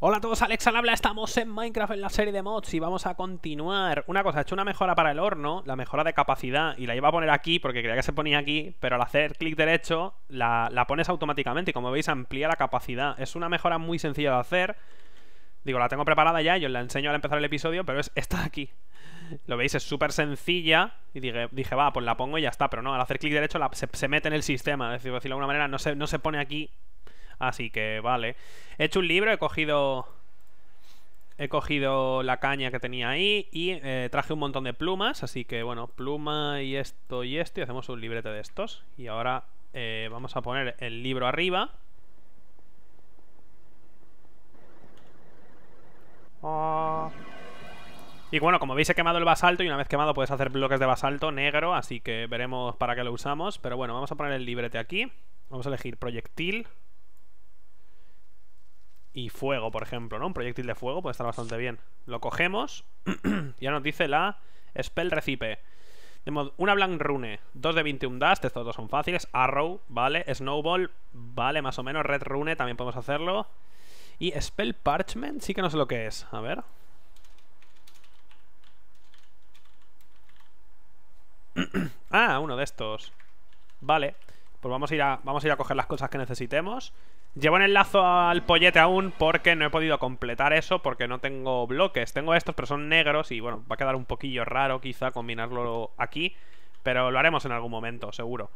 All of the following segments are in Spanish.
Hola a todos, Alex al habla, estamos en Minecraft en la serie de mods y vamos a continuar. Una cosa, he hecho una mejora para el horno, la mejora de capacidad, y la iba a poner aquí porque creía que se ponía aquí, pero al hacer clic derecho la, pones automáticamente y como veis amplía la capacidad. Es una mejora muy sencilla de hacer. Digo, la tengo preparada ya y os la enseño al empezar el episodio, pero es esta de aquí. Lo veis, es súper sencilla y dije, va, pues la pongo y ya está, pero no, al hacer clic derecho se, mete en el sistema, es decir, de alguna manera, no no se pone aquí Así que vale. He hecho un libro, he cogido. He cogido la caña que tenía ahí y eh, traje un montón de plumas. Así que bueno, pluma y esto y esto. Y hacemos un librete de estos. Y ahora eh, vamos a poner el libro arriba. Y bueno, como veis he quemado el basalto y una vez quemado puedes hacer bloques de basalto negro, así que veremos para qué lo usamos. Pero bueno, vamos a poner el librete aquí. Vamos a elegir proyectil y fuego, por ejemplo, ¿no? Un proyectil de fuego puede estar bastante bien. Lo cogemos. ya nos dice la Spell Recipe. Tenemos una Blank Rune, Dos de 21 Dust, estos dos son fáciles. Arrow, vale. Snowball, vale, más o menos. Red Rune también podemos hacerlo. Y Spell Parchment, sí que no sé lo que es. A ver. ah, uno de estos. Vale. Pues vamos a, ir a, vamos a ir a coger las cosas que necesitemos. Llevo en el lazo al pollete aún porque no he podido completar eso porque no tengo bloques. Tengo estos, pero son negros y bueno, va a quedar un poquillo raro quizá combinarlo aquí. Pero lo haremos en algún momento, seguro.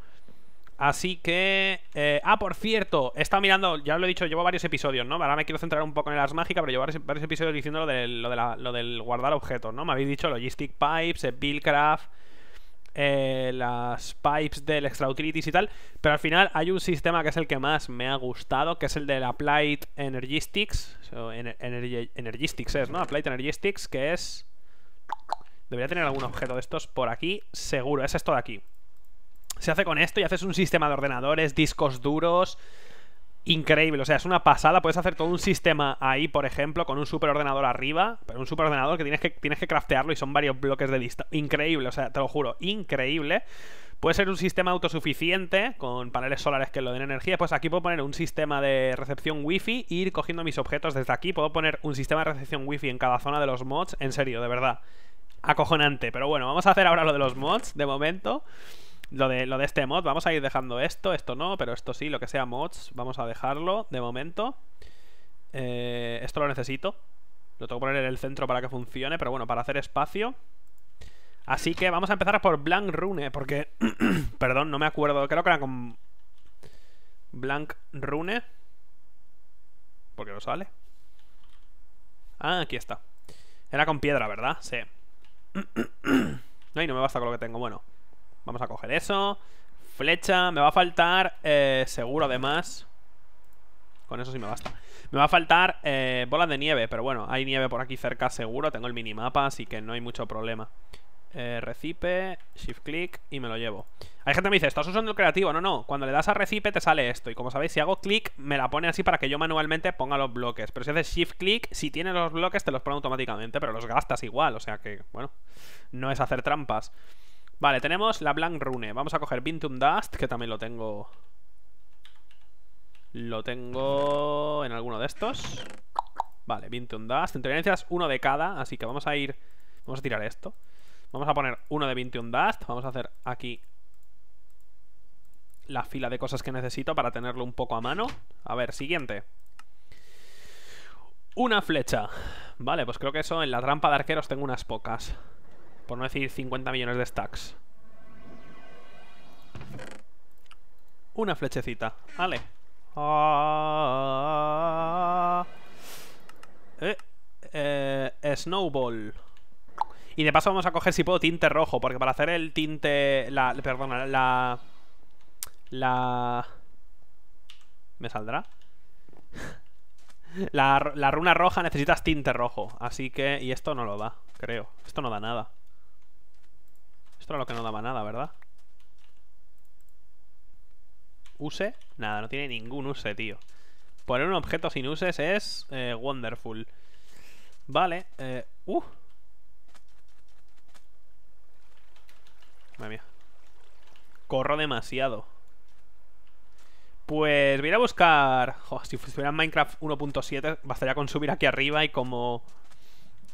Así que... Eh, ah, por cierto, he estado mirando, ya lo he dicho, llevo varios episodios, ¿no? Ahora me quiero centrar un poco en el mágicas pero llevo varios, episodios diciendo lo, de, lo, del guardar objetos, ¿no? Me habéis dicho Logistic Pipes, Buildcraft... Eh, las pipes del extra utilities y tal, pero al final hay un sistema que es el que más me ha gustado, que es el del Applied Energistics, Energistics es, ¿no? Applied Energistics, que es... Debería tener algún objeto de estos por aquí, seguro, es esto de aquí. Se hace con esto y haces un sistema de ordenadores, discos duros, increíble. O sea, es una pasada. Puedes hacer todo un sistema ahí, por ejemplo, con un superordenador arriba, pero un superordenador que tienes que, tienes que craftearlo y son varios bloques de lista. Increíble, o sea, te lo juro, increíble. Puede ser un sistema autosuficiente con paneles solares que lo den energía. Pues aquí puedo poner un sistema de recepción wifi e ir cogiendo mis objetos desde aquí. Puedo poner un sistema de recepción wifi en cada zona de los mods. En serio, de verdad. Acojonante. Pero bueno, vamos a hacer ahora lo de los mods de momento lo de, lo de este mod, vamos a ir dejando esto, esto no, pero esto sí, lo que sea mods, vamos a dejarlo de momento. Eh, esto lo necesito. Lo tengo que poner en el centro para que funcione, pero bueno, para hacer espacio. Así que vamos a empezar por Blank Rune, porque... perdón, no me acuerdo, creo que era con... Blank Rune. Porque no sale. Ah, aquí está. Era con piedra, ¿verdad? Sí. y no me basta con lo que tengo. Bueno. Vamos a coger eso. Flecha, me va a faltar eh, seguro además. Con eso sí me basta. Me va a faltar eh, bolas de nieve, pero bueno, hay nieve por aquí cerca seguro. Tengo el minimapa, así que no hay mucho problema. Eh, recipe, shift click y me lo llevo. Hay gente que me dice, ¿estás usando el creativo? No, no, cuando le das a recipe te sale esto. Y como sabéis, si hago click me la pone así para que yo manualmente ponga los bloques. Pero si haces shift click, si tienes los bloques te los pone automáticamente, pero los gastas igual. O sea que, bueno, no es hacer trampas. Vale, tenemos la Blank Rune. Vamos a coger Bintum Dust, que también lo tengo... Lo tengo en alguno de estos. Vale, Bintum Dust. En teoría necesitas uno de cada, así que vamos a ir... Vamos a tirar esto. Vamos a poner uno de 21 Dust. Vamos a hacer aquí la fila de cosas que necesito para tenerlo un poco a mano. A ver, siguiente. Una flecha. Vale, pues creo que eso en la trampa de arqueros tengo unas pocas. Por no decir 50 millones de stacks. Una flechecita. Vale. Ah. Eh, eh, snowball. Y de paso vamos a coger, si puedo, tinte rojo. Porque para hacer el tinte... La, perdona, la... La... ¿Me saldrá? la, la runa roja necesitas tinte rojo. Así que... Y esto no lo da, creo. Esto no da nada. Esto era lo que no daba nada, ¿verdad? Use. Nada, no tiene ningún use, tío. Poner un objeto sin uses es eh, wonderful. Vale. Eh, uh. Madre mía. Corro demasiado. Pues voy a buscar... si fuera Minecraft 1.7 bastaría con subir aquí arriba y como...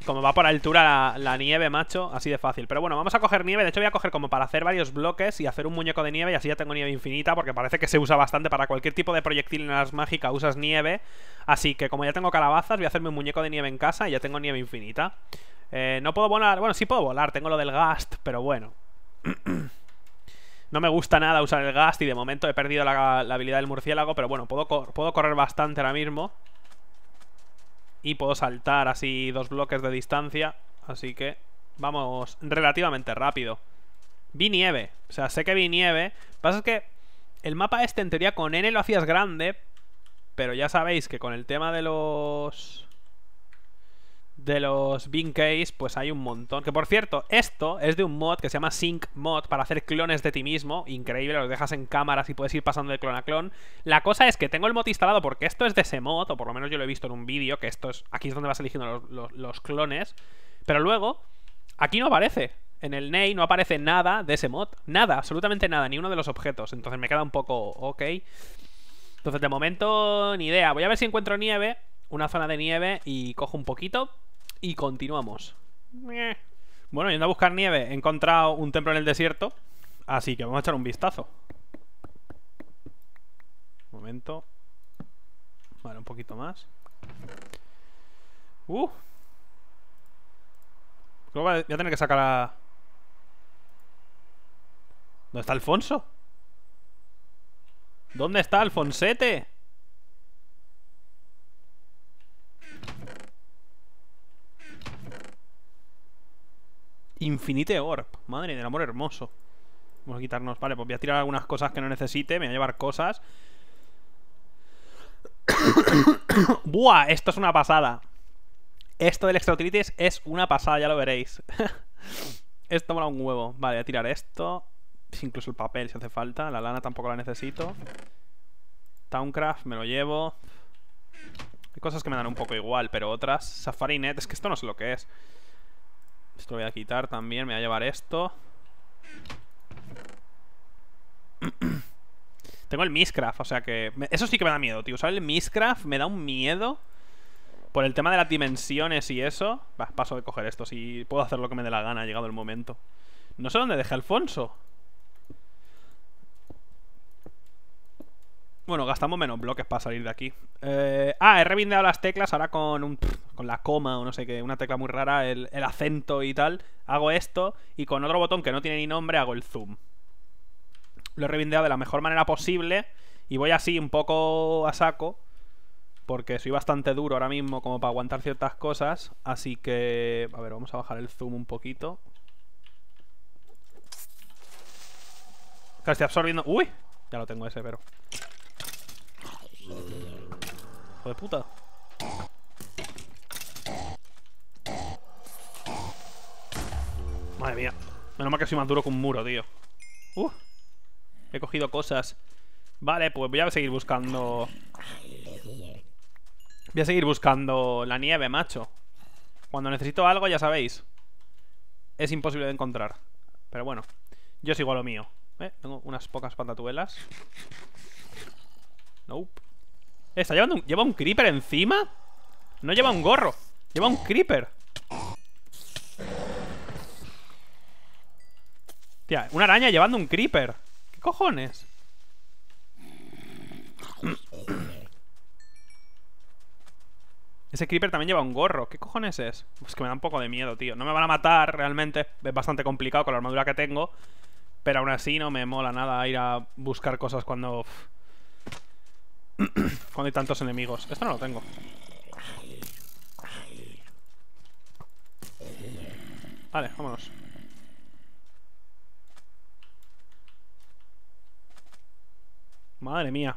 Como va por altura la, nieve, macho, así de fácil. Pero bueno, vamos a coger nieve. De hecho, voy a coger como para hacer varios bloques y hacer un muñeco de nieve. Y así ya tengo nieve infinita, porque parece que se usa bastante para cualquier tipo de proyectil en las mágicas. Usas nieve. Así que como ya tengo calabazas, voy a hacerme un muñeco de nieve en casa y ya tengo nieve infinita. Eh, no puedo volar. Bueno, sí puedo volar. Tengo lo del gast, pero bueno. No me gusta nada usar el gast y de momento he perdido la, habilidad del murciélago, pero bueno, puedo, puedo correr bastante ahora mismo puedo saltar así dos bloques de distancia, así que vamos relativamente rápido. Vi nieve, o sea, sé que vi nieve, pasa es que el mapa este en teoría con N lo hacías grande, pero ya sabéis que con el tema de los de los bin pues hay un montón. Que por cierto, esto es de un mod que se llama Sync Mod para hacer clones de ti mismo. Increíble, los dejas en cámaras y puedes ir pasando de clon a clon. La cosa es que tengo el mod instalado porque esto es de ese mod, o por lo menos yo lo he visto en un vídeo, que esto es. Aquí es donde vas eligiendo los, los clones. Pero luego, aquí no aparece. En el Ney no aparece nada de ese mod. Nada, absolutamente nada, ni uno de los objetos. Entonces me queda un poco. Ok. Entonces, de momento, ni idea. Voy a ver si encuentro nieve, una zona de nieve, y cojo un poquito y continuamos. Bueno, yendo a buscar nieve, he encontrado un templo en el desierto. Así que vamos a echar un vistazo. Un momento. Vale, un poquito más. Uh. Creo que voy a tener que sacar a... ¿Dónde está Alfonso? ¿Dónde está Alfonsete? Infinite Orb. Madre del amor hermoso. Vamos a quitarnos. Vale, pues voy a tirar algunas cosas que no necesite. Me voy a llevar cosas. Buah, esto es una pasada. Esto del extra es una pasada, ya lo veréis. esto mola un huevo. Vale, voy a tirar esto. Incluso el papel si hace falta. La lana tampoco la necesito. Towncraft me lo llevo. Hay cosas que me dan un poco igual, pero otras. Safari Net, es que esto no sé lo que es. Esto lo voy a quitar también, me voy a llevar esto. Tengo el Miscraft, o sea que... Eso sí que me da miedo, tío. ¿Sabes el Miscraft me da un miedo por el tema de las dimensiones y eso. paso de coger esto, si puedo hacer lo que me dé la gana, ha llegado el momento. No sé dónde dejé Alfonso. Bueno, gastamos menos bloques para salir de aquí. Eh, ah, he revindeado las teclas ahora con un, con la coma o no sé qué, una tecla muy rara, el, acento y tal. Hago esto y con otro botón que no tiene ni nombre hago el zoom. Lo he revindeado de la mejor manera posible y voy así un poco a saco porque soy bastante duro ahora mismo como para aguantar ciertas cosas. Así que, a ver, vamos a bajar el zoom un poquito. estoy absorbiendo... ¡Uy! Ya lo tengo ese, pero... Hijo de puta. Madre mía. Menos mal que soy más duro que un muro, tío. He cogido cosas. Vale, pues voy a seguir buscando... Voy a seguir buscando la nieve, macho. Cuando necesito algo, ya sabéis. Es imposible de encontrar. Pero bueno, yo sigo a lo mío. Eh, tengo unas pocas pantatuelas. Nope. ¿Está llevando lleva un creeper encima? No lleva un gorro Lleva un creeper Tía, una araña llevando un creeper ¿Qué cojones? Ese creeper también lleva un gorro. ¿Qué cojones es? Pues que me da un poco de miedo, tío. No me van a matar realmente. Es bastante complicado con la armadura que tengo. Pero aún así no me mola nada ir a buscar cosas cuando... Cuando hay tantos enemigos. Esto no lo tengo. Vale, vámonos. Madre mía.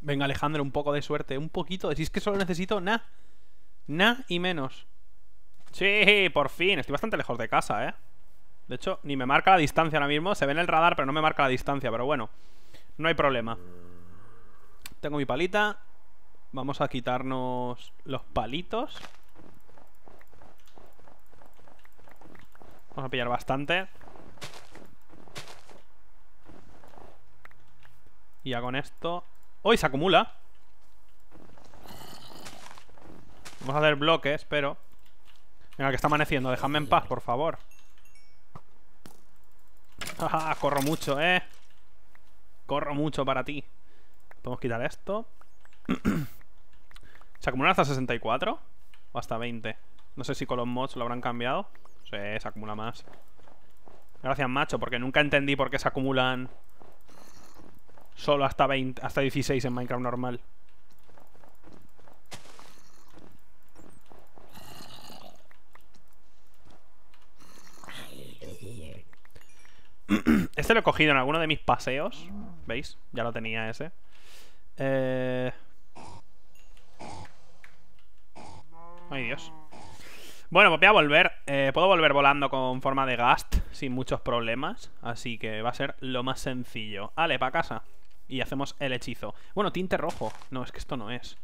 Venga, Alejandro, un poco de suerte. Un poquito. Si es que solo necesito na. Na y menos. Sí, por fin. Estoy bastante lejos de casa, ¿eh? De hecho, ni me marca la distancia ahora mismo. Se ve en el radar, pero no me marca la distancia. Pero bueno. No hay problema. Tengo mi palita. Vamos a quitarnos los palitos. Vamos a pillar bastante. Y ya con esto... ¡Uy! se acumula! Vamos a hacer bloques, pero... Venga, que está amaneciendo. Déjame en paz, por favor. ¡Jaja! Corro mucho, ¿eh? corro mucho para ti. Podemos quitar esto. ¿Se acumulan hasta 64? ¿O hasta 20? No sé si con los mods lo habrán cambiado. se acumula más. Gracias, macho, porque nunca entendí por qué se acumulan solo hasta 20, hasta 16 en Minecraft normal. Este lo he cogido en alguno de mis paseos. ¿Veis? Ya lo tenía ese. Eh... Ay, Dios. Bueno, pues voy a volver. Eh, puedo volver volando con forma de Gast sin muchos problemas. Así que va a ser lo más sencillo. Vale, para casa. Y hacemos el hechizo. Bueno, tinte rojo. No, es que esto no es.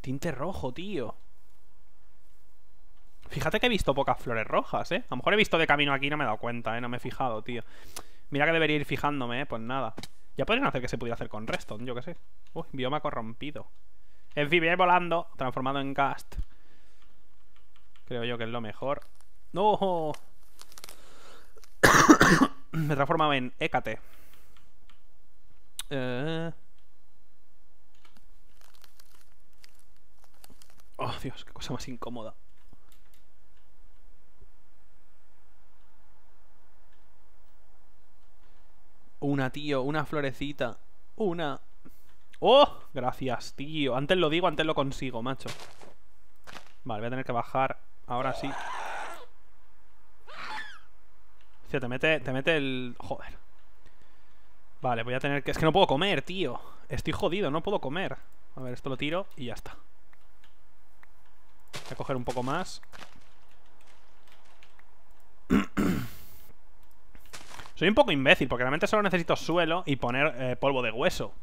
Tinte rojo, tío. Fíjate que he visto pocas flores rojas, ¿eh? A lo mejor he visto de camino aquí y no me he dado cuenta, ¿eh? No me he fijado, tío. Mira que debería ir fijándome, ¿eh? Pues nada. Ya podrían hacer que se pudiera hacer con Reston, yo qué sé. Uy, bioma corrompido. En fin, voy volando, transformado en cast. Creo yo que es lo mejor. ¡No! Me transformaba en Hécate. Eh. Oh, Dios, qué cosa más incómoda. Una, tío, una florecita. Una. ¡Oh! Gracias, tío. Antes lo digo, antes lo consigo, macho. Vale, voy a tener que bajar. Ahora sí. Hostia, te mete, te mete el... Joder. Vale, voy a tener que... Es que no puedo comer, tío. Estoy jodido, no puedo comer. A ver, esto lo tiro y ya está. Voy a coger un poco más. Soy un poco imbécil, porque realmente solo necesito suelo y poner eh, polvo de hueso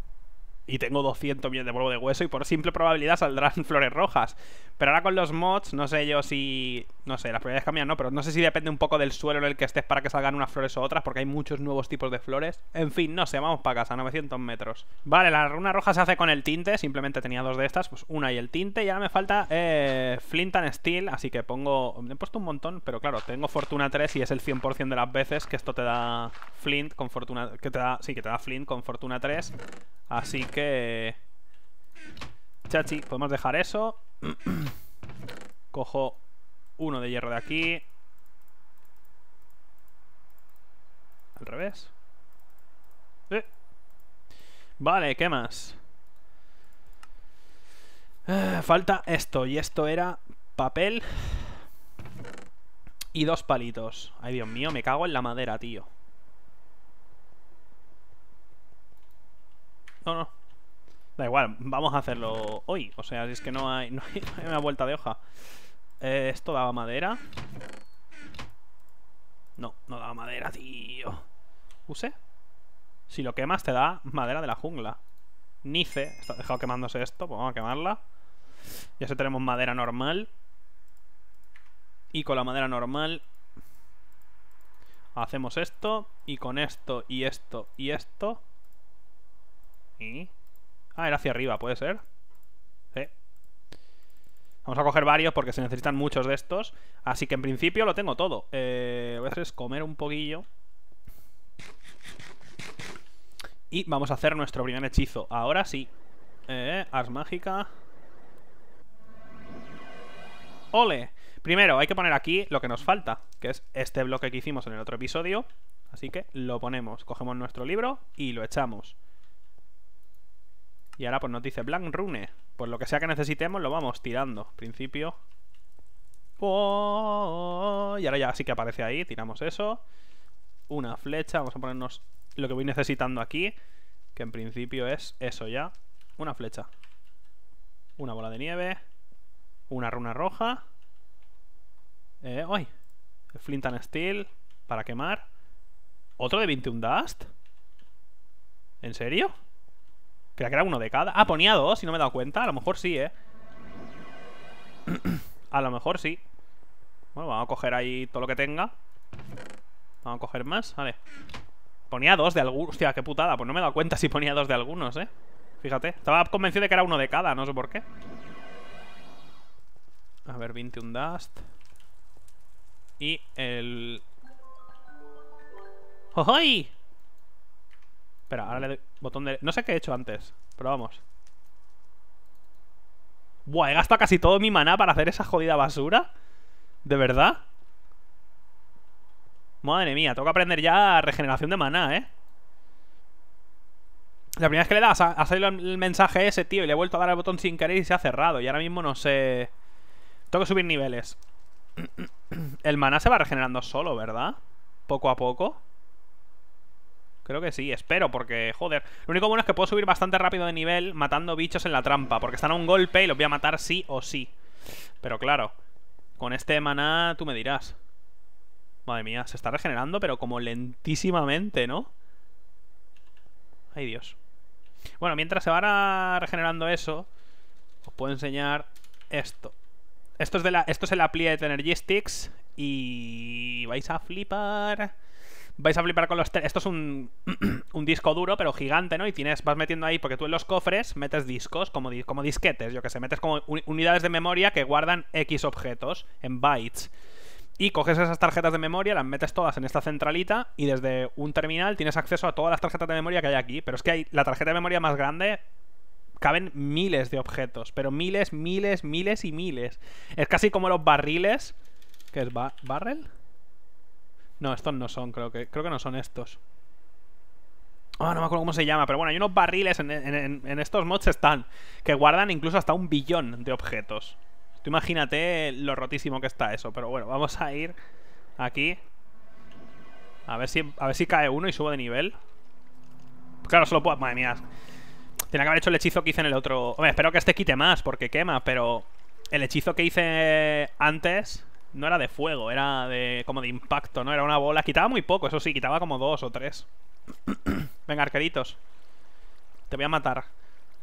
y tengo 200 millones de polvo de hueso y por simple probabilidad saldrán flores rojas. Pero ahora con los mods, no sé yo si... No sé, las probabilidades cambian, ¿no? Pero no sé si depende un poco del suelo en el que estés para que salgan unas flores o otras, porque hay muchos nuevos tipos de flores. En fin, no sé, vamos para casa, 900 metros. Vale, la runa roja se hace con el tinte, simplemente tenía dos de estas, pues una y el tinte. Y ahora me falta eh, Flint and Steel, así que pongo... Me he puesto un montón, pero claro, tengo Fortuna 3 y es el 100% de las veces que esto te da Flint con Fortuna... Que te Sí, que te da Flint con Fortuna 3. Así que... Chachi, podemos dejar eso. Cojo uno de hierro de aquí. Al revés. Vale, ¿qué más? Ah, falta esto. Y esto era papel y dos palitos. Ay, Dios mío, me cago en la madera, tío. No, no. Da igual, vamos a hacerlo hoy. O sea, si es que no hay, hay, una vuelta de hoja. Eh, esto daba madera. No, no daba madera, tío. ¿Use? Si lo quemas te da madera de la jungla. Nice. Está dejado quemándose esto, pues vamos a quemarla. Ya se tenemos madera normal. Y con la madera normal hacemos esto. Y con esto, y esto, y esto. Y Ah, era hacia arriba, ¿puede ser? Vamos a coger varios porque se necesitan muchos de estos. Así que en principio lo tengo todo. Eh, voy a hacer comer un poquillo. Y vamos a hacer nuestro primer hechizo. Ahora sí. Eh, ars mágica. ¡Ole! Primero, hay que poner aquí lo que nos falta, que es este bloque que hicimos en el otro episodio. Así que lo ponemos, cogemos nuestro libro y lo echamos. Y ahora pues nos dice Blank Rune. Pues lo que sea que necesitemos lo vamos tirando. Principio. Oh, y ahora ya sí que aparece ahí. Tiramos eso. Una flecha. Vamos a ponernos lo que voy necesitando aquí. Que en principio es eso ya. Una flecha. Una bola de nieve. Una runa roja. Eh, ¡Ay! Flint and Steel. Para quemar. ¿Otro de 21 Dust? ¿En serio? Creía que era uno de cada. Ah, ponía dos, y no me he dado cuenta. A lo mejor sí, ¿eh? a lo mejor sí. Bueno, vamos a coger ahí todo lo que tenga. Vamos a coger más, vale. Ponía dos de algunos. Hostia, qué putada. Pues no me he dado cuenta si ponía dos de algunos, ¿eh? Fíjate. Estaba convencido de que era uno de cada, no sé por qué. A ver, 21 dust. Y el... ¡Ojo! Espera, ahora le doy botón de... No sé qué he hecho antes, pero vamos. Buah, he gastado casi todo mi maná para hacer esa jodida basura. ¿De verdad? Madre mía, tengo que aprender ya regeneración de maná, ¿eh? La primera vez que le das, ha salido el mensaje ese, tío, y le he vuelto a dar el botón sin querer y se ha cerrado. Y ahora mismo no sé... Tengo que subir niveles. El maná se va regenerando solo, ¿verdad? Poco a poco. Creo que sí, espero, porque, joder. Lo único bueno es que puedo subir bastante rápido de nivel matando bichos en la trampa, porque están a un golpe y los voy a matar sí o sí. Pero claro, con este maná tú me dirás. Madre mía, se está regenerando, pero como lentísimamente, ¿no? Ay, Dios. Bueno, mientras se va regenerando eso, os puedo enseñar esto. Esto es, de la, esto es el de Energy Sticks y vais a flipar vais a flipar con los... Esto es un, disco duro, pero gigante, ¿no? Y tienes, vas metiendo ahí, porque tú en los cofres metes discos, como, como disquetes, yo que se metes como unidades de memoria que guardan X objetos en bytes. Y coges esas tarjetas de memoria, las metes todas en esta centralita y desde un terminal tienes acceso a todas las tarjetas de memoria que hay aquí. Pero es que hay la tarjeta de memoria más grande, caben miles de objetos, pero miles, miles, miles y miles. Es casi como los barriles, ¿Qué es barrel, no, estos no son, creo que. Creo que no son estos. Ah, no me acuerdo cómo se llama, pero bueno, hay unos barriles en, estos mods están. Que guardan incluso hasta un billón de objetos. Tú imagínate lo rotísimo que está eso. Pero bueno, vamos a ir aquí. A ver si, a ver si cae uno y subo de nivel. Claro, solo puedo... Madre mía. Tiene que haber hecho el hechizo que hice en el otro... Hombre, espero que este quite más, porque quema, pero... El hechizo que hice antes no era de fuego, era de como de impacto, ¿no? Era una bola. Quitaba muy poco, eso sí, quitaba como dos o tres. Venga, arqueritos. Te voy a matar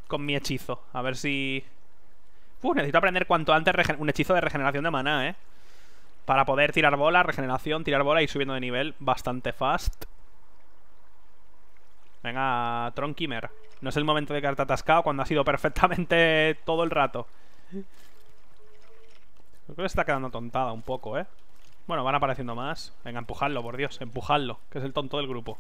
con mi hechizo. A ver si... Uf, uh, necesito aprender cuanto antes un hechizo de regeneración de maná, ¿eh? Para poder tirar bola, regeneración, tirar bola y subiendo de nivel bastante fast. Venga, Tronkimer. No es el momento de quedarte atascado cuando ha sido perfectamente todo el rato. Creo que está quedando tontada un poco, ¿eh? Bueno, van apareciendo más. Venga, empujadlo, por Dios, empujadlo, que es el tonto del grupo.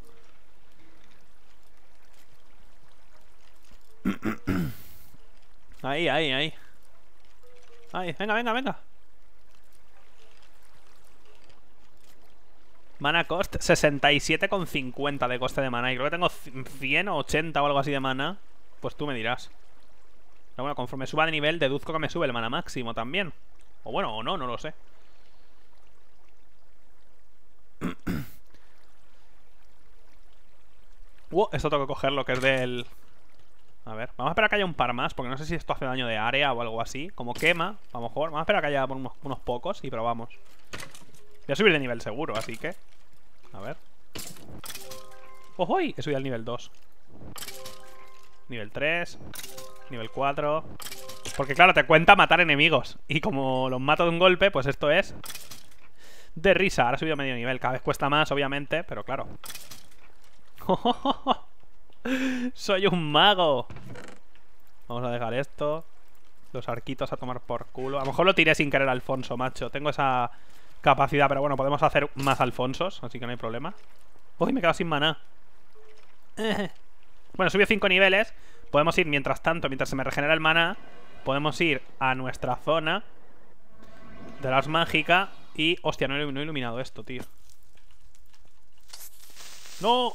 ahí, ahí, ahí. Ahí, venga, venga, venga. Mana cost 67,50 de coste de mana. Y creo que tengo 100 o 80 o algo así de mana. Pues tú me dirás. Pero bueno, conforme suba de nivel, deduzco que me sube el mana máximo también. O bueno, o no, no lo sé. uh, esto tengo que coger lo que es del... A ver, vamos a esperar que haya un par más Porque no sé si esto hace daño de área o algo así Como quema, a lo mejor Vamos a esperar a que haya unos, pocos y probamos Voy a subir de nivel seguro, así que A ver ¡Ojo! ¡Oh, He subido al nivel 2 Nivel 3 Nivel 4 porque claro, te cuenta matar enemigos. Y como los mato de un golpe, pues esto es... De risa. Ahora he subido medio nivel. Cada vez cuesta más, obviamente, pero claro. ¡Soy un mago! Vamos a dejar esto. Los arquitos a tomar por culo. A lo mejor lo tiré sin querer, Alfonso, macho. Tengo esa capacidad, pero bueno, podemos hacer más Alfonsos, así que no hay problema. Uy, me he quedado sin maná. bueno, subió cinco niveles. Podemos ir mientras tanto, mientras se me regenera el maná, podemos ir a nuestra zona de las mágica y... Hostia, no he iluminado esto, tío. ¡No!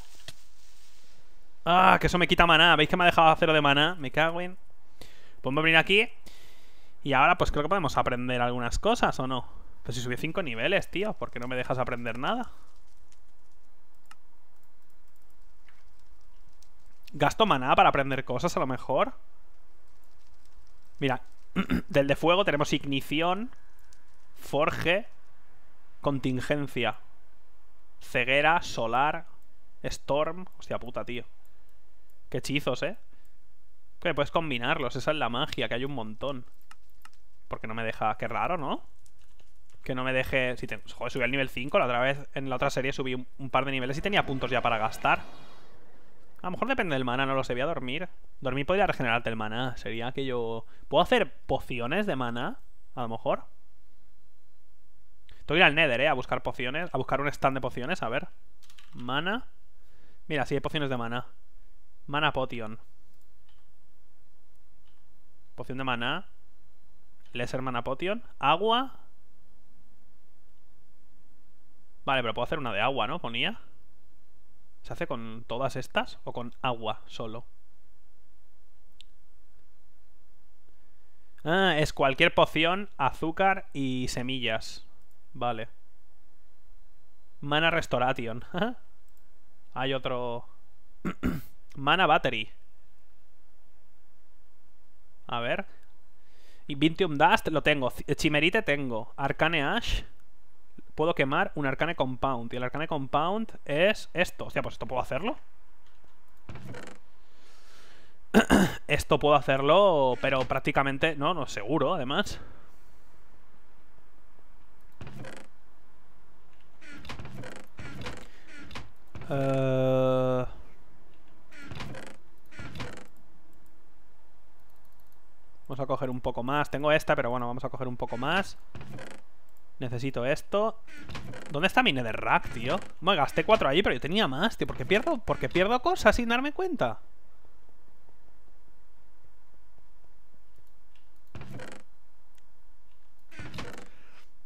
¡Ah! Que eso me quita maná. ¿Veis que me ha dejado cero de maná? Me cago en... Podemos venir aquí. Y ahora pues creo que podemos aprender algunas cosas, ¿o no? Pues si subí cinco niveles, tío. ¿Por qué no me dejas aprender nada? ¿Gasto maná para aprender cosas a lo mejor? Mira, del de fuego tenemos ignición, forge, contingencia, ceguera, solar, storm. Hostia puta, tío. Qué hechizos, ¿eh? Que puedes combinarlos, esa es la magia, que hay un montón. Porque no me deja... Qué raro, ¿no? Que no me deje... Si Joder, subí al nivel 5, la otra vez en la otra serie subí un par de niveles y tenía puntos ya para gastar. A lo mejor depende del mana, no lo sé. Voy a dormir. Dormir podría regenerarte el mana. Sería que yo... ¿Puedo hacer pociones de mana? A lo mejor. Tengo que ir al Nether, ¿eh? A buscar pociones. A buscar un stand de pociones. A ver. Mana. Mira, sí hay pociones de mana. Mana potion. Poción de mana. Lesser mana potion. Agua. Vale, pero puedo hacer una de agua, ¿no? Ponía. ¿Se hace con todas estas o con agua solo? Ah, es cualquier poción, azúcar y semillas. Vale. Mana Restoration. Hay otro... Mana Battery. A ver. Inventium Dust lo tengo. Chimerite tengo. Arcane Ash puedo quemar un Arcane Compound. Y el Arcane Compound es esto. o sea pues esto puedo hacerlo. esto puedo hacerlo, pero prácticamente... No, no, seguro, además. Eh. Vamos a coger un poco más. Tengo esta, pero bueno, vamos a coger un poco más. Necesito esto. ¿Dónde está mi netherrack, tío? Me gasté cuatro allí, pero yo tenía más, tío. Porque pierdo, porque pierdo cosas sin darme cuenta.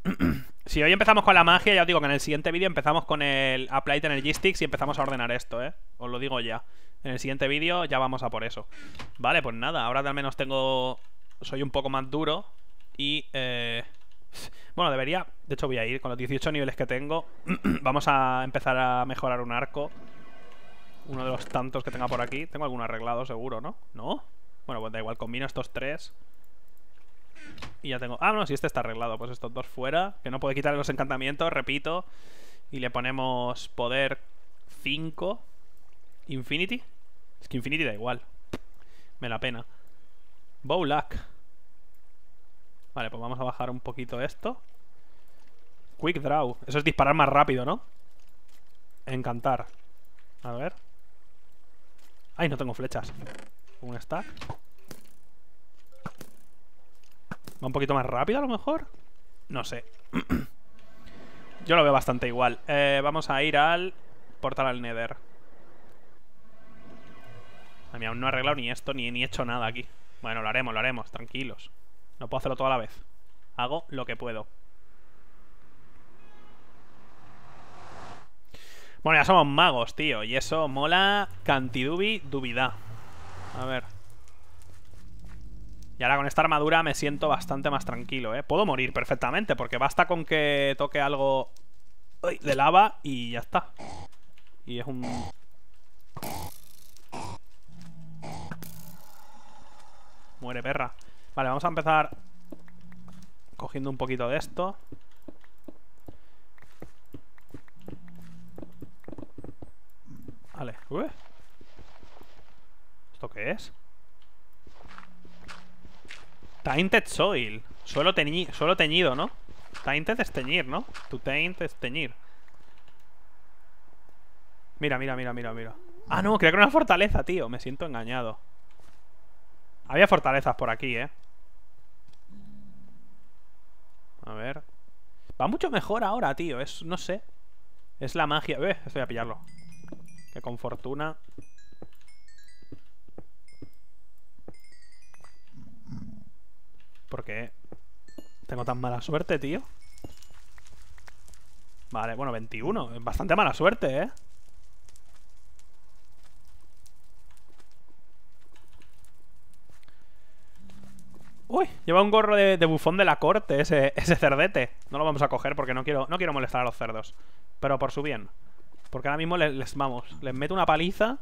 Si hoy empezamos con la magia, ya os digo que en el siguiente vídeo empezamos con el Applied Energy Sticks y empezamos a ordenar esto, ¿eh? Os lo digo ya. En el siguiente vídeo ya vamos a por eso. Vale, pues nada, ahora al menos tengo... Soy un poco más duro y... Eh... Bueno, debería... De hecho voy a ir con los 18 niveles que tengo. Vamos a empezar a mejorar un arco. Uno de los tantos que tenga por aquí. Tengo alguno arreglado seguro, ¿no? ¿No? Bueno, pues da igual, combino estos tres. Y ya tengo... Ah, no, si este está arreglado. Pues estos dos fuera. Que no puede quitar los encantamientos, repito. Y le ponemos poder 5. Infinity. Es que Infinity da igual. Me la pena. Bowlack. Vale, pues vamos a bajar un poquito esto. Quick draw. Eso es disparar más rápido, ¿no? Encantar. A ver. Ay, no tengo flechas. Un stack. Va un poquito más rápido a lo mejor. No sé. Yo lo veo bastante igual. Eh, vamos a ir al portal al Nether. A mí aún no he arreglado ni esto, ni, ni hecho nada aquí. Bueno, lo haremos, lo haremos, tranquilos. No puedo hacerlo toda la vez. Hago lo que puedo. Bueno, ya somos magos, tío. Y eso mola cantidubi dubida. A ver. Y ahora con esta armadura me siento bastante más tranquilo, ¿eh? Puedo morir perfectamente, porque basta con que toque algo de lava y ya está. Y es un... Muere perra. Vale, vamos a empezar cogiendo un poquito de esto. Vale, ¿Esto qué es? Tainted soil. Suelo, teñido, ¿no? Tainted es teñir, ¿no? To taint es teñir. Mira, mira, mira, mira, mira. Ah, no, creo que era una fortaleza, tío. Me siento engañado. Había fortalezas por aquí, ¿eh? Va mucho mejor ahora, tío. Es, no sé. Es la magia. Eh, estoy a pillarlo. Que con fortuna... ¿Por qué tengo tan mala suerte, tío? Vale, bueno, 21. Bastante mala suerte, ¿eh? Uy, lleva un gorro de, bufón de la corte ese, ese, cerdete. No lo vamos a coger porque no quiero, no quiero molestar a los cerdos. Pero por su bien. Porque ahora mismo les, vamos. Les meto una paliza.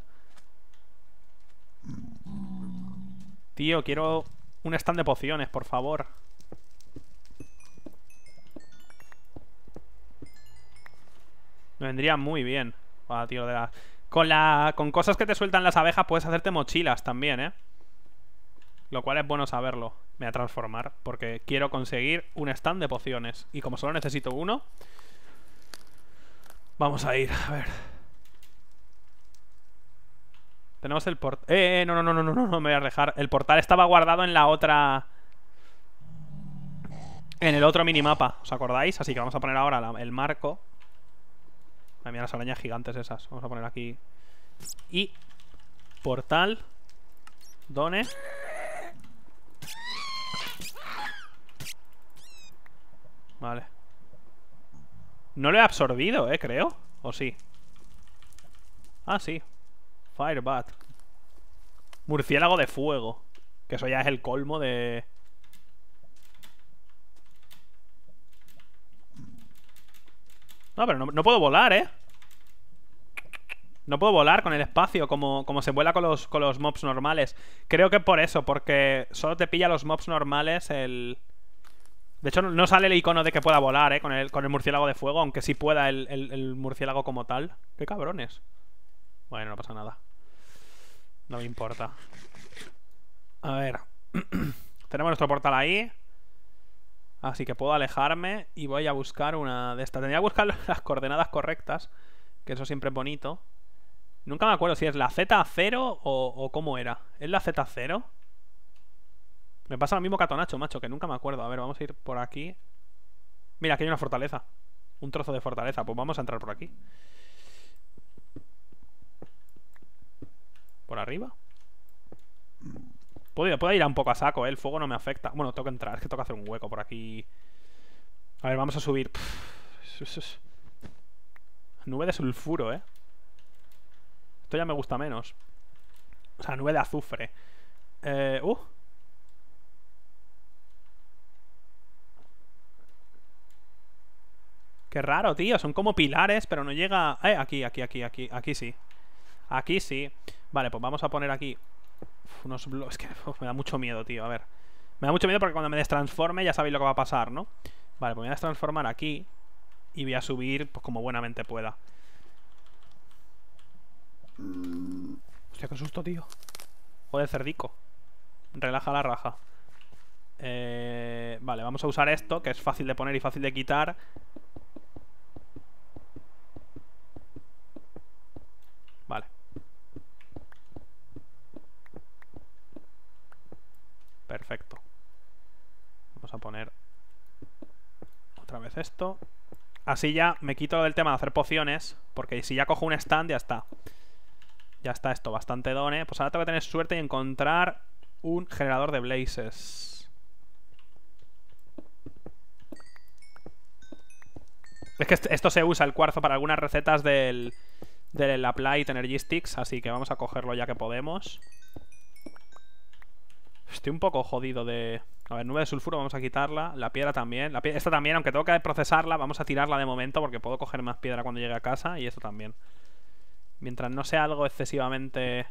Tío, quiero un stand de pociones, por favor. Me vendría muy bien. de Con, la... Con cosas que te sueltan las abejas puedes hacerte mochilas también, ¿eh? lo cual es bueno saberlo. Me voy a transformar, porque quiero conseguir un stand de pociones. Y como solo necesito uno, vamos a ir, a ver. Tenemos el portal... Eh, eh, no, no, no, no, no, no, no me voy a dejar. El portal estaba guardado en la otra... En el otro minimapa, ¿os acordáis? Así que vamos a poner ahora el marco. Ay, mira las arañas gigantes esas. Vamos a poner aquí... Y... Portal... Done... Vale. No lo he absorbido, eh, creo. ¿O sí? Ah, sí. Firebat. Murciélago de fuego. Que eso ya es el colmo de... No, pero no, puedo volar, ¿eh? No puedo volar con el espacio como, como se vuela con los, con los mobs normales. Creo que por eso, porque solo te pilla los mobs normales el... De hecho, no sale el icono de que pueda volar, ¿eh? Con el, con el murciélago de fuego, aunque sí pueda el, murciélago como tal. Qué cabrones. Bueno, no pasa nada. No me importa. A ver. Tenemos nuestro portal ahí. Así que puedo alejarme y voy a buscar una de estas. Tendría que buscar las coordenadas correctas, que eso siempre es bonito. Nunca me acuerdo si es la Z0 o, o cómo era. ¿Es la Z0? Me pasa lo mismo que a macho, que nunca me acuerdo. A ver, vamos a ir por aquí. Mira, aquí hay una fortaleza. Un trozo de fortaleza. Pues vamos a entrar por aquí. ¿Por arriba? Puedo ir, ir a un poco a saco, ¿eh? El fuego no me afecta. Bueno, tengo que entrar. Es que que hacer un hueco por aquí. A ver, vamos a subir. Nube de sulfuro, ¿eh? Esto ya me gusta menos. O sea, nube de azufre. Eh, uh. Qué raro, tío. Son como pilares, pero no llega... Eh, aquí, aquí, aquí, aquí. Aquí sí. Aquí sí. Vale, pues vamos a poner aquí unos bloques. que me da mucho miedo, tío. A ver. Me da mucho miedo porque cuando me destransforme ya sabéis lo que va a pasar, ¿no? Vale, pues me voy a destransformar aquí. Y voy a subir pues como buenamente pueda. Hostia, qué susto, tío. Joder, cerdico. Relaja la raja. Eh, vale, vamos a usar esto, que es fácil de poner y fácil de quitar. Perfecto. Vamos a poner otra vez esto. Así ya me quito lo del tema de hacer pociones, porque si ya cojo un stand ya está. Ya está esto bastante done. Pues ahora tengo que tener suerte y encontrar un generador de blazes. Es que esto se usa, el cuarzo, para algunas recetas del, del Applied Energy así que vamos a cogerlo ya que podemos. Estoy un poco jodido de... A ver, nube de sulfuro, vamos a quitarla. La piedra también. Esta también, aunque tengo que procesarla, vamos a tirarla de momento porque puedo coger más piedra cuando llegue a casa y esto también. Mientras no sea algo excesivamente...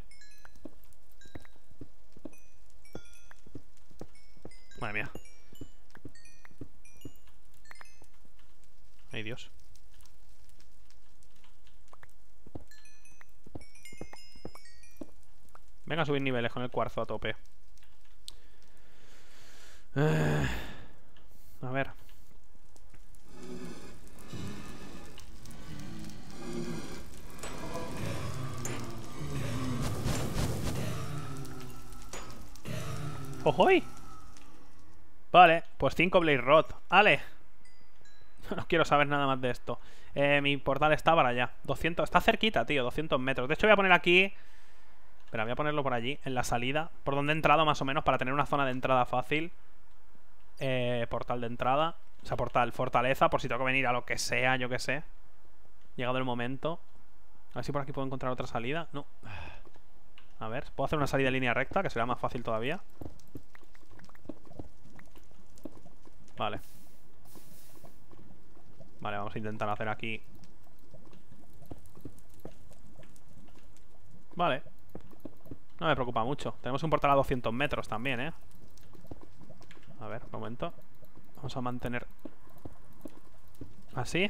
Madre mía. Ay, Dios. Venga a subir niveles con el cuarzo a tope. Ah, a ver. ¡Ojo! Vale, pues 5 Blade Rod. ¡Ale! No quiero saber nada más de esto. Eh, mi portal está para allá. 200, está cerquita, tío. 200 metros. De hecho, voy a poner aquí... Espera, voy a ponerlo por allí, en la salida. Por donde he entrado, más o menos, para tener una zona de entrada fácil. Eh, portal de entrada. O sea, portal fortaleza, por si tengo que venir a lo que sea, yo que sé. Llegado el momento. A ver si por aquí puedo encontrar otra salida. No. A ver, puedo hacer una salida en línea recta, que será más fácil todavía. Vale. Vale, vamos a intentar hacer aquí Vale No me preocupa mucho Tenemos un portal a 200 metros también, eh a ver, un momento. Vamos a mantener así.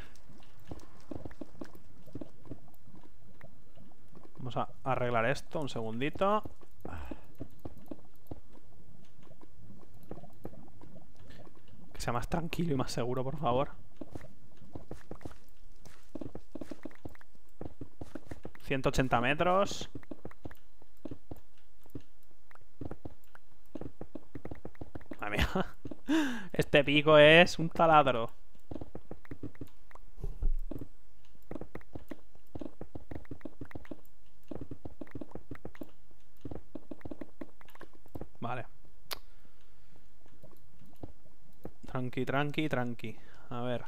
Vamos a arreglar esto un segundito. Que sea más tranquilo y más seguro, por favor. 180 metros. Este pico es un taladro. Vale. Tranqui, tranqui, tranqui. A ver.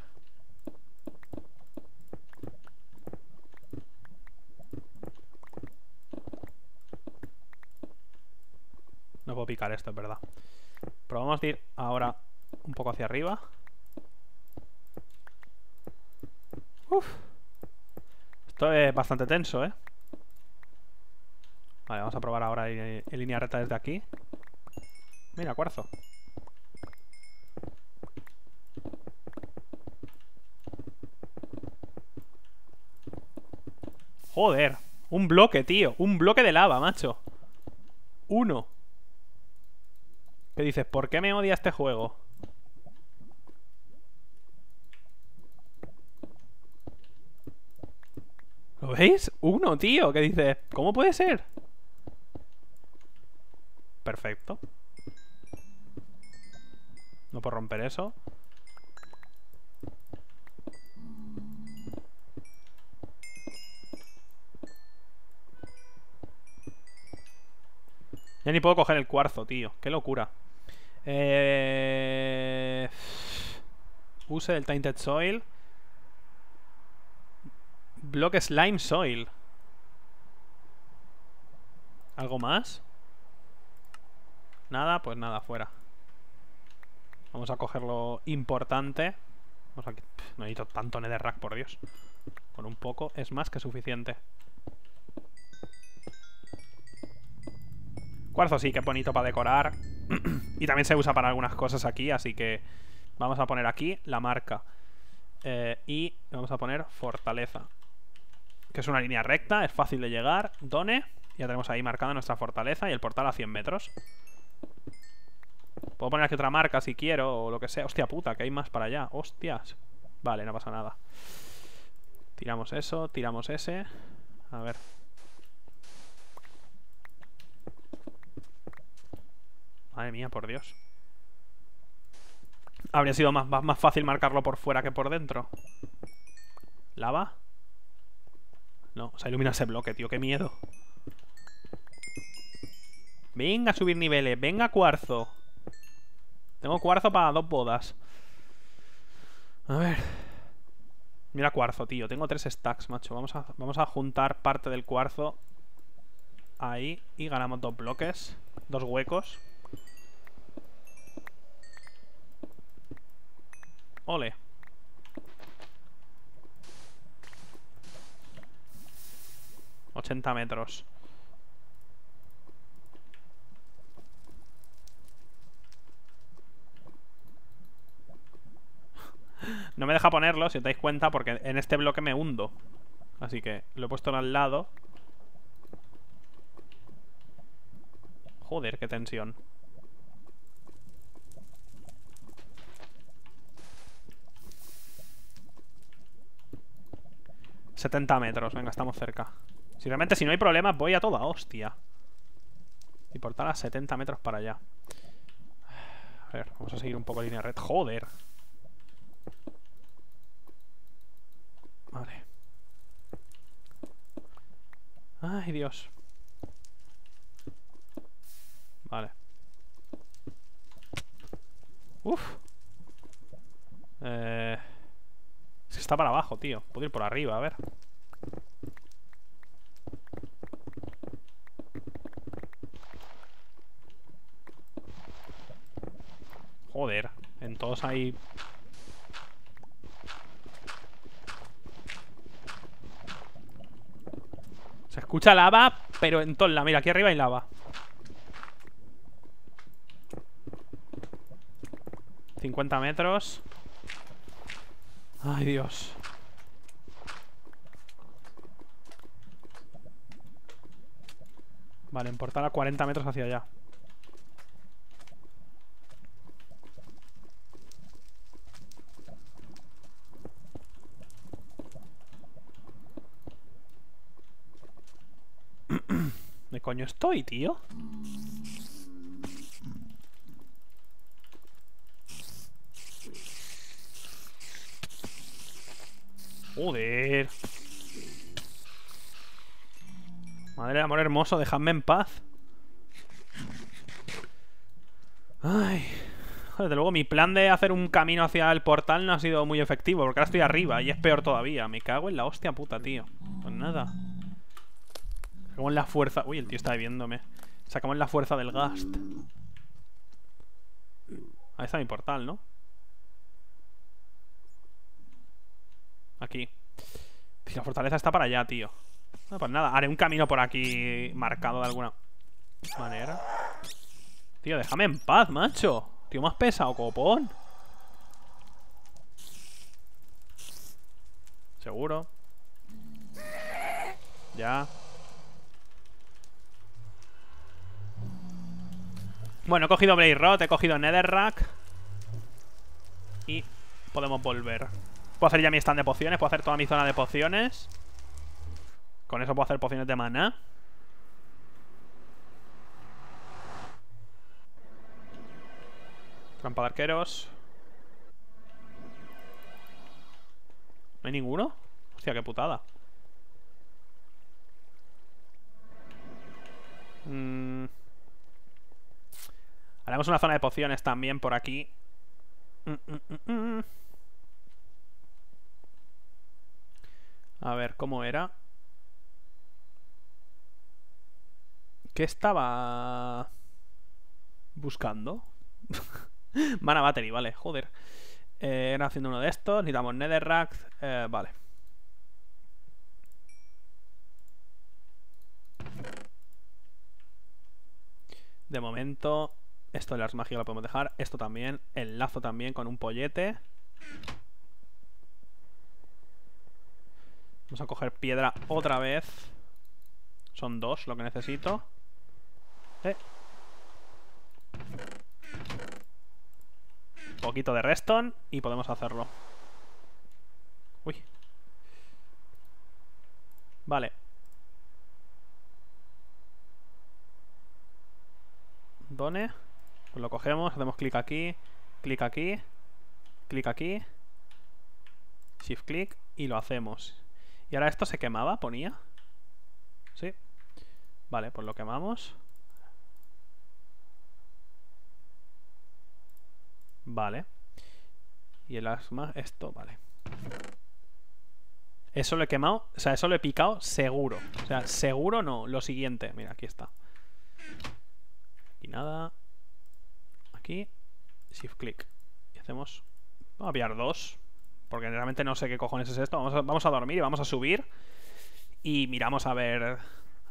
No puedo picar esto, es verdad. Pero vamos a ir ahora un poco hacia arriba. Uf. Esto es bastante tenso, ¿eh? Vale, vamos a probar ahora eh, en línea recta desde aquí. Mira, cuarzo. Joder, un bloque, tío. Un bloque de lava, macho. Uno. ¿Qué dices? ¿Por qué me odia este juego? ¿Veis? Uno, tío, que dice, ¿cómo puede ser? Perfecto. No puedo romper eso. Ya ni puedo coger el cuarzo, tío. Qué locura. Eh, Use el Tainted Soil. Block Slime Soil. ¿Algo más? Nada, pues nada, fuera. Vamos a coger lo importante. Vamos he no necesito tanto netherrack, por Dios. Con un poco es más que suficiente. Cuarzo sí, qué bonito para decorar. y también se usa para algunas cosas aquí, así que... Vamos a poner aquí la marca. Eh, y vamos a poner fortaleza que es una línea recta, es fácil de llegar. Done, ya tenemos ahí marcada nuestra fortaleza y el portal a 100 metros. Puedo poner aquí otra marca si quiero o lo que sea. Hostia puta, que hay más para allá. Hostias. Vale, no pasa nada. Tiramos eso, tiramos ese. A ver. Madre mía, por Dios. Habría sido más, fácil marcarlo por fuera que por dentro. Lava. No, o sea, ilumina ese bloque, tío. Qué miedo. Venga a subir niveles. Venga cuarzo. Tengo cuarzo para dos bodas. A ver. Mira cuarzo, tío. Tengo tres stacks, macho. Vamos a, vamos a juntar parte del cuarzo. Ahí. Y ganamos dos bloques. Dos huecos. Ole. 80 metros. No me deja ponerlo, si os dais cuenta, porque en este bloque me hundo. Así que lo he puesto al lado. Joder, qué tensión. ...70 metros, venga, estamos cerca si realmente si no hay problemas voy a toda hostia. Y portar a 70 metros para allá. A ver, vamos a seguir un poco línea red. ¡Joder! Vale. ¡Ay, Dios! Vale. ¡Uf! Eh... Es está para abajo, tío. Puedo ir por arriba, a ver. Joder, en todos hay... Se escucha lava, pero en toda la... Mira, aquí arriba hay lava. 50 metros. Ay, Dios. Vale, en portal a 40 metros hacia allá. coño estoy, tío? Joder. Madre de amor hermoso, dejadme en paz. Ay. Desde luego mi plan de hacer un camino hacia el portal no ha sido muy efectivo, porque ahora estoy arriba y es peor todavía. Me cago en la hostia puta, tío. Pues nada. Sacamos la fuerza... Uy, el tío está viéndome. Sacamos la fuerza del Gast. Ahí está mi portal, ¿no? Aquí. la fortaleza está para allá, tío. No, pues nada, haré un camino por aquí marcado de alguna manera. Tío, déjame en paz, macho. Tío, más pesado, copón. Seguro. Ya. Bueno, he cogido Blade Rod, he cogido Netherrack. Y podemos volver. Puedo hacer ya mi stand de pociones, puedo hacer toda mi zona de pociones. Con eso puedo hacer pociones de mana Trampa de arqueros. ¿No hay ninguno? Hostia, qué putada. una zona de pociones también por aquí. Mm, mm, mm, A ver, ¿cómo era? ¿Qué estaba buscando? Mana Battery, vale, joder. Eh, era haciendo uno de estos, necesitamos Netherrack, eh, vale. De momento esto de las mágicas lo podemos dejar. Esto también. El lazo también con un pollete. Vamos a coger piedra otra vez. Son dos lo que necesito. Un eh. poquito de reston y podemos hacerlo. Uy. Vale. Done. Pues lo cogemos, hacemos clic aquí, clic aquí, clic aquí, shift clic y lo hacemos. Y ahora esto se quemaba, ponía. Sí. Vale, pues lo quemamos. Vale. Y el asma, esto, vale. Eso lo he quemado, o sea, eso lo he picado seguro. O sea, seguro no, lo siguiente. Mira, aquí está. Y nada aquí, shift click Y hacemos... Vamos a pillar dos. Porque realmente no sé qué cojones es esto. Vamos a, dormir y vamos a subir. Y miramos a ver...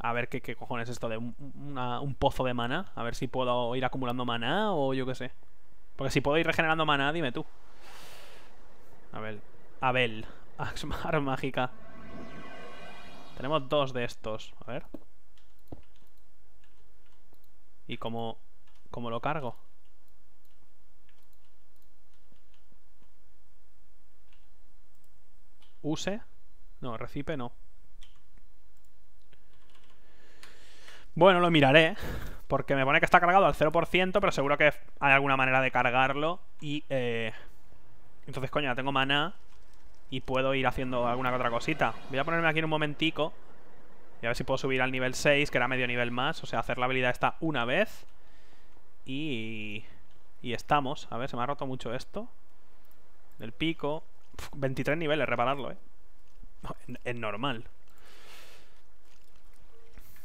A ver qué, cojones es esto de un, pozo de mana. A ver si puedo ir acumulando mana o yo qué sé. Porque si puedo ir regenerando mana, dime tú. Abel. Abel. Axmar mágica. Tenemos dos de estos. A ver. ¿Y cómo, cómo lo cargo? use. No, recipe no. Bueno, lo miraré. Porque me pone que está cargado al 0%, pero seguro que hay alguna manera de cargarlo. Y eh, entonces, coño, ya tengo maná y puedo ir haciendo alguna otra cosita. Voy a ponerme aquí en un momentico. Y a ver si puedo subir al nivel 6, que era medio nivel más. O sea, hacer la habilidad esta una vez. Y... Y estamos. A ver, se me ha roto mucho esto. El pico. 23 niveles repararlo, ¿eh? Es normal.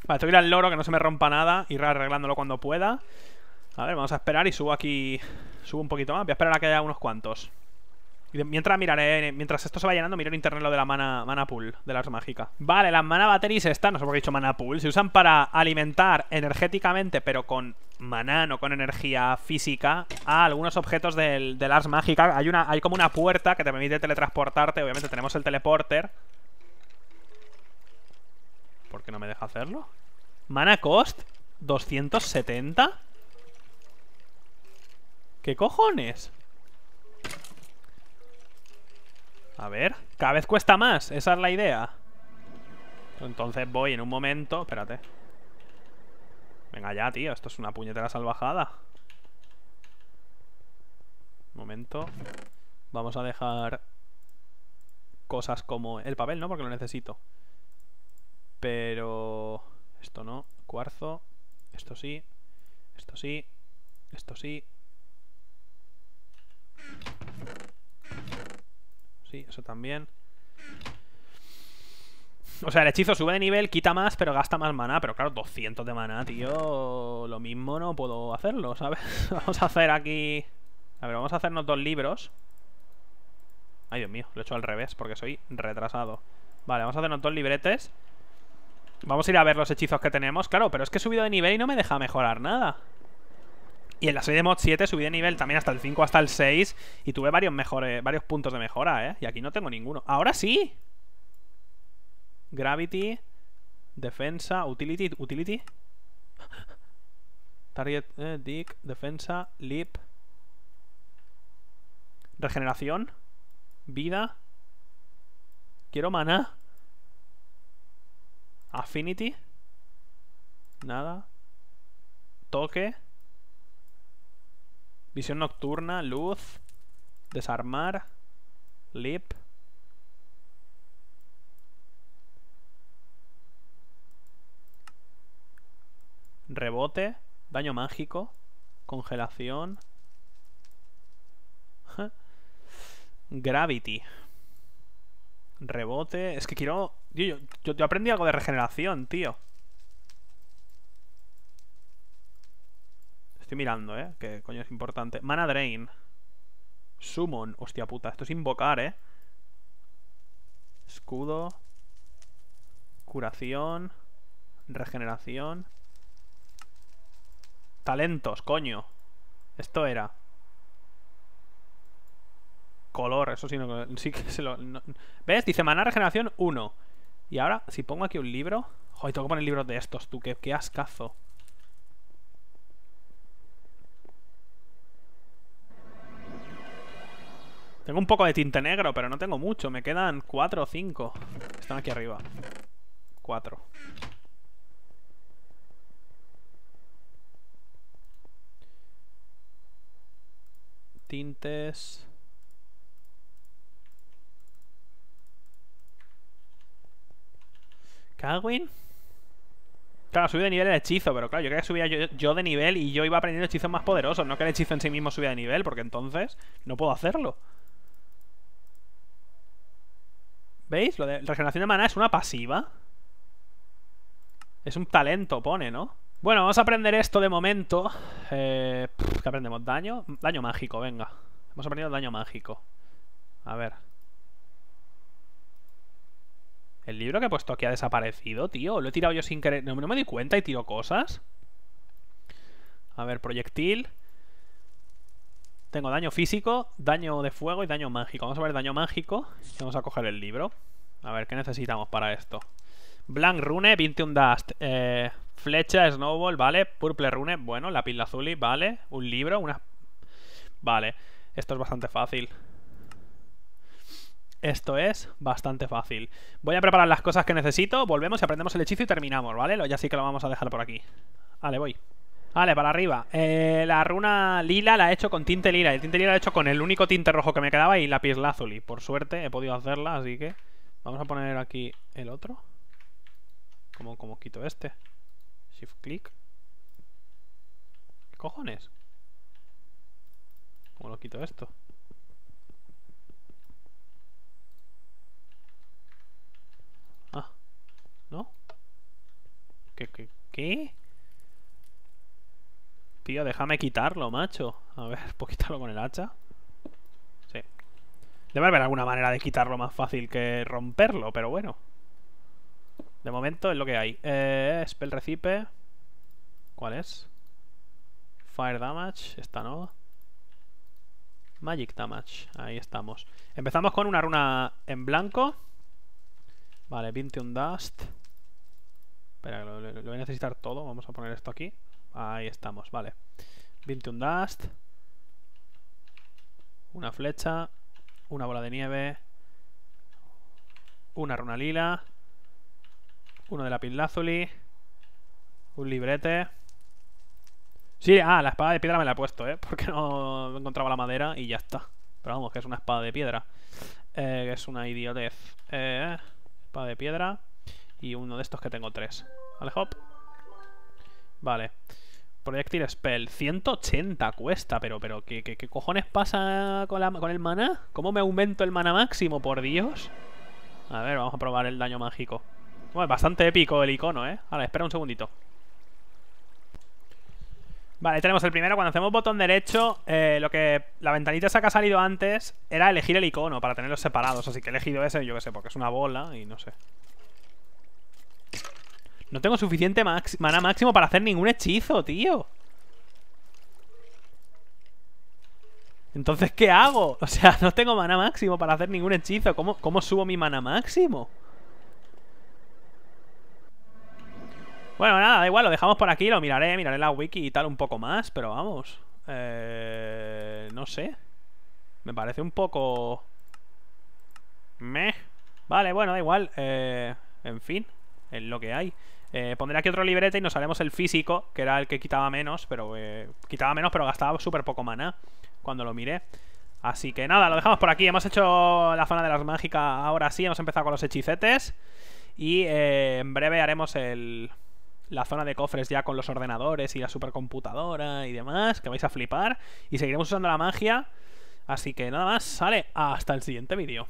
Vale, estoy al loro, que no se me rompa nada. Ir arreglándolo cuando pueda. A ver, vamos a esperar y subo aquí... Subo un poquito más. Voy a esperar a que haya unos cuantos. Mientras miraré, mientras esto se va llenando, miro en internet lo de la mana, mana pool, de las mágica. Vale, las mana batteries están, no sé por qué he dicho mana pool, se usan para alimentar energéticamente, pero con Mana, no con energía física, a algunos objetos del, del Ars Mágica. Hay, una, hay como una puerta que te permite teletransportarte, obviamente tenemos el teleporter. ¿Por qué no me deja hacerlo? Mana cost, 270. ¿Qué cojones? A ver, cada vez cuesta más, esa es la idea. Entonces voy en un momento... Espérate. Venga ya, tío, esto es una puñetera salvajada. Un momento. Vamos a dejar cosas como el papel, ¿no? Porque lo necesito. Pero... Esto no. Cuarzo. Esto sí. Esto sí. Esto sí. Sí, eso también. O sea, el hechizo sube de nivel, quita más, pero gasta más maná. Pero claro, 200 de maná, tío. Lo mismo no puedo hacerlo, ¿sabes? vamos a hacer aquí... A ver, vamos a hacernos dos libros. Ay, Dios mío, lo he hecho al revés porque soy retrasado. Vale, vamos a hacernos dos libretes. Vamos a ir a ver los hechizos que tenemos. Claro, pero es que he subido de nivel y no me deja mejorar nada. Y en la serie de mod 7 subí de nivel también hasta el 5, hasta el 6. Y tuve varios, mejores, varios puntos de mejora, ¿eh? Y aquí no tengo ninguno. ¡Ahora sí! Gravity, defensa, utility, utility. Target, eh, dick, defensa, leap. Regeneración, vida. Quiero maná. Affinity. Nada. Toque. Visión nocturna, luz, desarmar, leap. Rebote, daño mágico, congelación. Gravity. Rebote. Es que quiero... Yo, yo, yo aprendí algo de regeneración, tío. Estoy mirando, ¿eh? Que coño es importante. Mana Drain. Summon. Hostia puta, esto es invocar, ¿eh? Escudo. Curación. Regeneración. Talentos, coño. Esto era. Color, eso sí, sí que se lo... ¿Ves? Dice Mana regeneración 1. Y ahora, si pongo aquí un libro... Joder, tengo que poner libros de estos, tú, qué, qué ascazo. Tengo un poco de tinte negro, pero no tengo mucho. Me quedan cuatro o cinco. Están aquí arriba. Cuatro. Tintes... Calwin. Claro, subí de nivel el hechizo, pero claro, yo quería que subía yo, yo, de nivel y yo iba aprendiendo hechizos más poderosos, no que el hechizo en sí mismo subía de nivel, porque entonces no puedo hacerlo. ¿Veis? Lo de regeneración de maná es una pasiva. Es un talento, pone, ¿no? Bueno, vamos a aprender esto de momento. Eh, ¿Qué aprendemos? ¿Daño? Daño mágico, venga. Hemos aprendido daño mágico. A ver. El libro que he puesto aquí ha desaparecido, tío. Lo he tirado yo sin querer. no me di cuenta y tiro cosas. A ver, proyectil. Tengo daño físico, daño de fuego y daño mágico. Vamos a ver daño mágico. Vamos a coger el libro. A ver, ¿qué necesitamos para esto? Blank Rune, 21 Dust. Eh, flecha, Snowball, vale. Purple Rune, bueno. La pila azul, vale. Un libro, una... Vale. Esto es bastante fácil. Esto es bastante fácil. Voy a preparar las cosas que necesito. Volvemos y aprendemos el hechizo y terminamos, ¿vale? Ya sí que lo vamos a dejar por aquí. Vale, voy. Vale, para arriba. Eh, la runa lila la he hecho con tinte lila. El tinte lila la he hecho con el único tinte rojo que me quedaba y la lápiz lazuli. Por suerte he podido hacerla, así que... Vamos a poner aquí el otro. ¿Cómo, cómo quito este? Shift click. ¿Qué cojones? ¿Cómo lo quito esto? Ah. ¿No? ¿Qué? ¿Qué? qué? déjame quitarlo, macho. A ver, ¿puedo quitarlo con el hacha? Sí. Debe haber alguna manera de quitarlo más fácil que romperlo, pero bueno. De momento es lo que hay. Eh, spell Recipe. ¿Cuál es? Fire Damage. Esta no. Magic Damage. Ahí estamos. Empezamos con una runa en blanco. Vale, 21 Dust. Espera, lo voy a necesitar todo. Vamos a poner esto aquí. Ahí estamos, vale. 21 Dust. Una flecha. Una bola de nieve. Una runa lila. Uno de la lazuli Un librete. Sí, ah, la espada de piedra me la he puesto, ¿eh? Porque no encontraba la madera y ya está. Pero vamos, que es una espada de piedra. Eh, es una idiotez. Eh, espada de piedra. Y uno de estos que tengo tres. Vale, hop. Vale. Proyectil Spell. 180 cuesta, pero, pero, ¿qué, cojones pasa con, con el mana? ¿Cómo me aumento el mana máximo, por Dios? A ver, vamos a probar el daño mágico. Es bastante épico el icono, ¿eh? Ahora, espera un segundito. Vale, tenemos el primero. Cuando hacemos botón derecho, eh, lo que la ventanita esa que ha salido antes era elegir el icono para tenerlos separados. Así que he elegido ese, yo qué sé, porque es una bola y no sé. No tengo suficiente mana máximo para hacer ningún hechizo, tío. Entonces, ¿qué hago? O sea, no tengo mana máximo para hacer ningún hechizo. ¿Cómo, subo mi mana máximo? Bueno, nada, da igual, lo dejamos por aquí, lo miraré, miraré la wiki y tal un poco más, pero vamos. Eh, no sé. Me parece un poco... Meh. Vale, bueno, da igual. Eh, en fin, es lo que hay. Eh, pondré aquí otro libreta y nos haremos el físico, que era el que quitaba menos, pero eh, quitaba menos, pero gastaba súper poco maná cuando lo miré. Así que nada, lo dejamos por aquí. Hemos hecho la zona de las mágicas ahora sí, hemos empezado con los hechicetes. Y eh, en breve haremos la zona de cofres ya con los ordenadores y la supercomputadora y demás, que vais a flipar. Y seguiremos usando la magia. Así que nada más, sale hasta el siguiente vídeo.